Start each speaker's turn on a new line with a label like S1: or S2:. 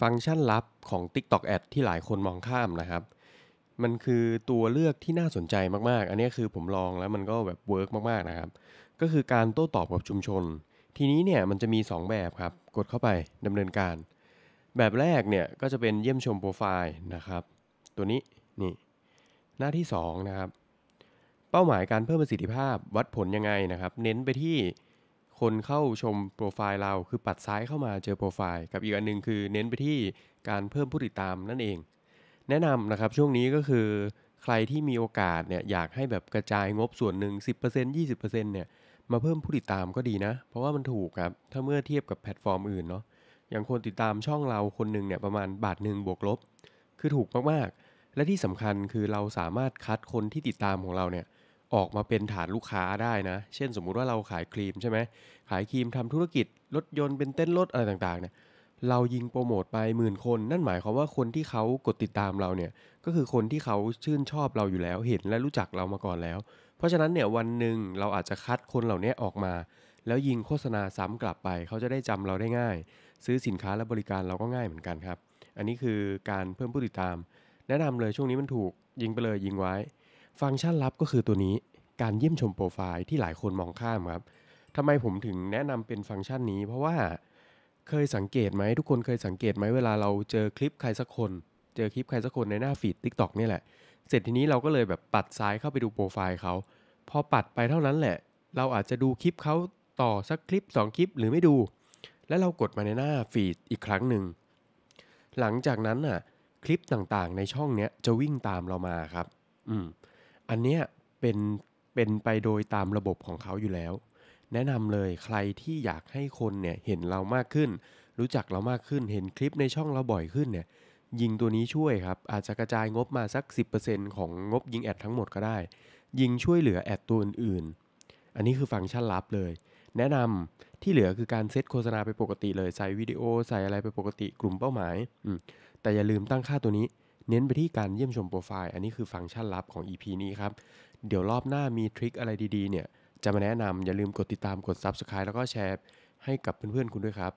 S1: ฟังก์ชันลับของ TikTok Ad ที่หลายคนมองข้ามนะครับ มันคือตัวเลือกที่น่าสนใจมาก ๆ อันนี้คือผมลองแล้วมันก็แบบเวิร์กมากๆนะครับ ก็คือการโต้ตอบกับชุมชน ทีนี้เนี่ยมันจะมี 2 แบบครับ กดเข้าไปดำเนินการ แบบแรกเนี่ยก็จะเป็นเยี่ยมชมโปรไฟล์นะครับ ตัวนี้นี่ หน้าที่ 2 นะครับ เป้าหมายการเพิ่มประสิทธิภาพวัดผลยังไงนะครับ เน้นไปที่คนเข้าชมโปรไฟล์เราคือปัดซ้ายเข้ามาเจอโปรไฟล์กับอีกอันหนึ่งคือเน้นไปที่การเพิ่มผู้ติดตามนั่นเอง แนะนำนะครับช่วงนี้ก็คือ ใครที่มีโอกาสเนี่ยอยากให้แบบกระจายงบส่วนหนึ่ง10% 20%เนี่ยมาเพิ่มผู้ติดตามก็ดีนะ เพราะว่ามันถูกครับถ้าเมื่อเทียบกับแพลตฟอร์มอื่นเนาะอย่างคนติดตามช่องเราคนหนึ่งเนี่ยประมาณบาทหนึ่งบวกลบ คือถูกมากๆและที่สำคัญคือเราสามารถคัดคนที่ติดตามของเราเนี่ยออกมาเป็นฐานลูกค้าได้นะ เช่นสมมุติว่าเราขายครีมใช่ไหมขายครีมทำธุรกิจ รถยนต์เป็นเต้นรถอะไรต่าง ๆเนี่ย เรายิงโปรโมทไปหมื่นคน นั่นหมายความว่าคนที่เขากดติดตามเราเนี่ย ก็คือคนที่เขาชื่นชอบเราอยู่แล้วเห็นและรู้จักเรามาก่อนแล้ว เพราะฉะนั้นเนี่ยวันหนึ่งเราอาจจะคัดคนเหล่านี้ออกมา แล้วยิงโฆษณาซ้ำกลับไป เขาจะได้จำเราได้ง่าย ซื้อสินค้าและบริการเราก็ง่ายเหมือนกันครับ อันนี้คือการเพิ่มผู้ติดตาม แนะนำเลยช่วงนี้มันถูกยิงไปเลยยิงไว้ฟังก์ชันลับก็คือตัวนี้การเยี่ยมชมโปรไฟล์ที่หลายคนมองข้ามครับทำไมผมถึงแนะนำเป็นฟังก์ชันนี้ เพราะว่า เคยสังเกตไหมทุกคนเคยสังเกตไหมเวลาเราเจอคลิปใครสักคน เจอคลิปใครสักคนในหน้าฟีดทิกตอกนี่แหละ เสร็จทีนี้เราก็เลยแบบปัดซ้ายเข้าไปดูโปรไฟล์เขา พอปัดไปเท่านั้นแหละ เราอาจจะดูคลิปเขาต่อสักคลิป2คลิปหรือไม่ดู แล้วเรากดมาในหน้าฟีดอีกครั้งหนึ่งหลังจากนั้นน่ะคลิปต่างๆในช่องเนี้ยจะวิ่งตามเรามาครับ อืมอันเนี้ยเป็นเป็นไปโดยตามระบบของเขาอยู่แล้ว แนะนำเลยใครที่อยากให้คนเนี่ยเห็นเรามากขึ้น รู้จักเรามากขึ้นเห็นคลิปในช่องเราบ่อยขึ้นเนี่ยยิงตัวนี้ช่วยครับ อาจจะกระจายงบมาสัก 10%ของงบยิงแอดทั้งหมดก็ได้ ยิงช่วยเหลือแอดตัวอื่นๆอันนี้คือฟังก์ชันลับเลย แนะนำที่เหลือคือการเซตโฆษณาไปปกติเลยใส่วิดีโอใส่อะไรไปปกติกลุ่มเป้าหมายแต่อย่าลืมตั้งค่าตัวนี้เน้นไปที่การเยี่ยมชมโปรไฟล์ อันนี้คือฟังก์ชันลับของ EP นี้ครับ เดี๋ยวรอบหน้ามีทริคอะไรดีๆ เนี่ย จะมาแนะนำ อย่าลืมกดติดตามกด Subscribe แล้วก็แชร์ให้กับเพื่อนๆ คุณด้วยครับ